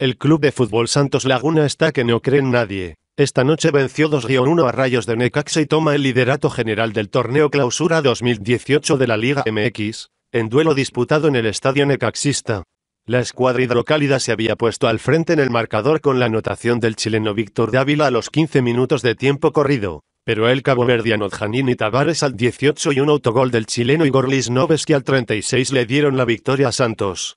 El club de fútbol Santos Laguna está que no cree en nadie. Esta noche venció 2-1 a Rayos de Necaxa y toma el liderato general del torneo Clausura 2018 de la Liga MX, en duelo disputado en el Estadio Necaxista. La escuadra hidrocálida se había puesto al frente en el marcador con la anotación del chileno Víctor Dávila a los 15 minutos de tiempo corrido, pero el cabo caboverdiano Janini Tavares al 18 y un autogol del chileno Igor que al 36 le dieron la victoria a Santos.